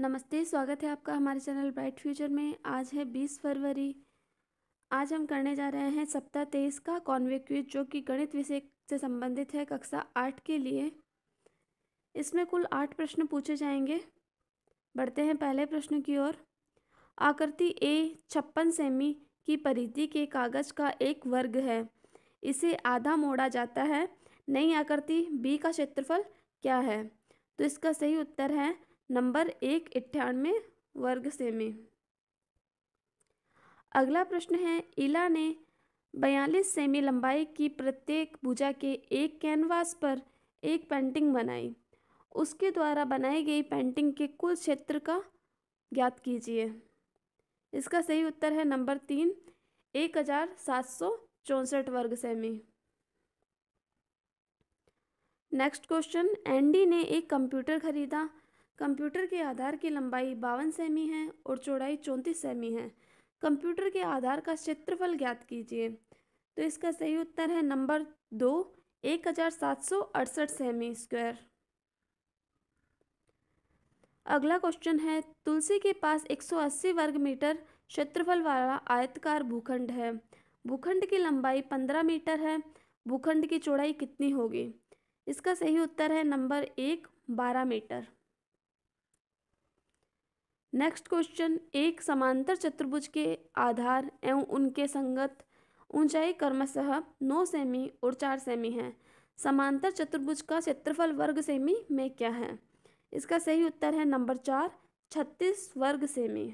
नमस्ते स्वागत है आपका हमारे चैनल ब्राइट फ्यूचर में आज है 20 फरवरी आज हम करने जा रहे हैं सप्ताह तेईस का कॉन्वे जो कि गणित विषय से संबंधित है कक्षा आठ के लिए इसमें कुल आठ प्रश्न पूछे जाएंगे बढ़ते हैं पहले प्रश्न की ओर आकृति ए छप्पन सेमी की परिधि के कागज़ का एक वर्ग है इसे आधा मोड़ा जाता है नई आकृति बी का क्षेत्रफल क्या है तो इसका सही उत्तर है नंबर एक अट्ठानवे वर्ग से में अगला प्रश्न है इला ने बयालीस सेमी लंबाई की प्रत्येक भुजा के एक कैनवास पर एक पेंटिंग बनाई उसके द्वारा बनाई गई पेंटिंग के कुल क्षेत्र का ज्ञात कीजिए इसका सही उत्तर है नंबर तीन एक हजार सात सौ चौंसठ वर्ग सेमी नेक्स्ट क्वेश्चन एंडी ने एक कंप्यूटर खरीदा कंप्यूटर के आधार की लंबाई बावन सेमी है और चौड़ाई चौंतीस सेमी है कंप्यूटर के आधार का क्षेत्रफल ज्ञात कीजिए तो इसका सही उत्तर है नंबर दो एक हजार सात सौ अड़सठ सेमी स्क्वायर अगला क्वेश्चन है तुलसी के पास एक सौ अस्सी वर्ग मीटर क्षेत्रफल वाला आयतकार भूखंड है भूखंड की लंबाई पंद्रह मीटर है भूखंड की चौड़ाई कितनी होगी इसका सही उत्तर है नंबर एक बारह मीटर नेक्स्ट क्वेश्चन एक समांतर चतुर्भुज के आधार एवं उनके संगत ऊंचाई कर्मशः नौ सेमी और चार सेमी है समांतर चतुर्भुज का क्षेत्रफल वर्ग सेमी में क्या है इसका सही उत्तर है नंबर चार छत्तीस वर्ग सेमी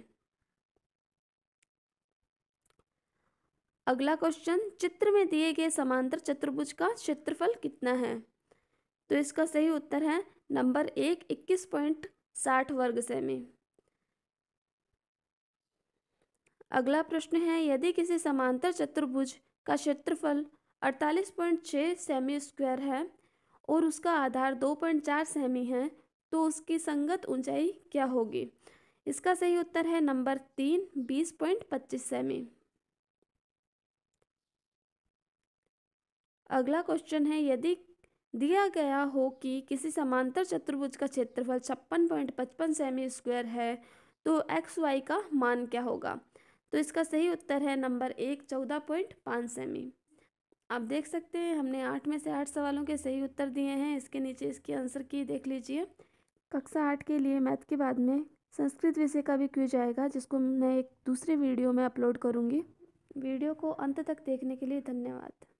अगला क्वेश्चन चित्र में दिए गए समांतर चतुर्भुज का क्षेत्रफल कितना है तो इसका सही उत्तर है नंबर एक इक्कीस पॉइंट साठ वर्ग सेमी अगला प्रश्न है यदि किसी समांतर चतुर्भुज का क्षेत्रफल 48.6 सेमी स्क्वायर है और उसका आधार 2.4 सेमी है तो उसकी संगत ऊंचाई क्या होगी इसका सही उत्तर है नंबर तीन बीस पॉइंट पच्चीस सेमी अगला क्वेश्चन है यदि दिया गया हो कि किसी समांतर चतुर्भुज का क्षेत्रफल छप्पन पॉइंट पचपन सेमी स्क्वायर है तो एक्स वाई का मान क्या होगा तो इसका सही उत्तर है नंबर एक चौदह पॉइंट पाँच सेमी आप देख सकते हैं हमने आठ में से आठ सवालों के सही उत्तर दिए हैं इसके नीचे इसके आंसर की देख लीजिए कक्षा आठ के लिए मैथ के बाद में संस्कृत विषय का भी क्यों आएगा जिसको मैं एक दूसरे वीडियो में अपलोड करूँगी वीडियो को अंत तक देखने के लिए धन्यवाद